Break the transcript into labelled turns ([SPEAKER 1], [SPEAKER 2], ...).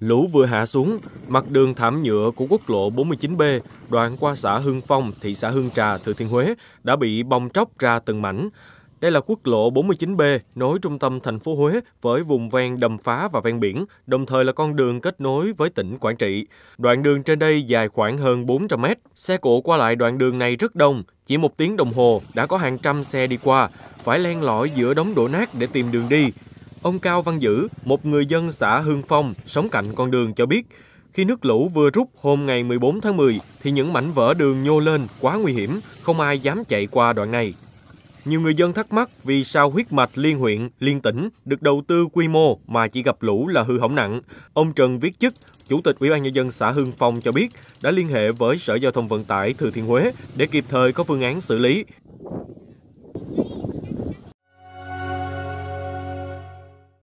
[SPEAKER 1] Lũ vừa hạ xuống, mặt đường thảm nhựa của quốc lộ 49B đoạn qua xã Hưng Phong, thị xã Hương Trà, Thừa Thiên Huế đã bị bong tróc ra từng mảnh. Đây là quốc lộ 49B nối trung tâm thành phố Huế với vùng ven đầm phá và ven biển, đồng thời là con đường kết nối với tỉnh Quảng Trị. Đoạn đường trên đây dài khoảng hơn 400 mét. Xe cộ qua lại đoạn đường này rất đông, chỉ một tiếng đồng hồ đã có hàng trăm xe đi qua, phải len lỏi giữa đống đổ nát để tìm đường đi, Ông Cao Văn Dữ, một người dân xã Hương Phong, sống cạnh con đường cho biết, khi nước lũ vừa rút hôm ngày 14 tháng 10 thì những mảnh vỡ đường nhô lên quá nguy hiểm, không ai dám chạy qua đoạn này. Nhiều người dân thắc mắc vì sao huyết mạch liên huyện, liên tỉnh được đầu tư quy mô mà chỉ gặp lũ là hư hỏng nặng. Ông Trần Viết Chức, Chủ tịch Ủy ban nhân dân xã Hương Phong cho biết đã liên hệ với Sở Giao thông Vận tải Thừa Thiên Huế để kịp thời có phương án xử lý.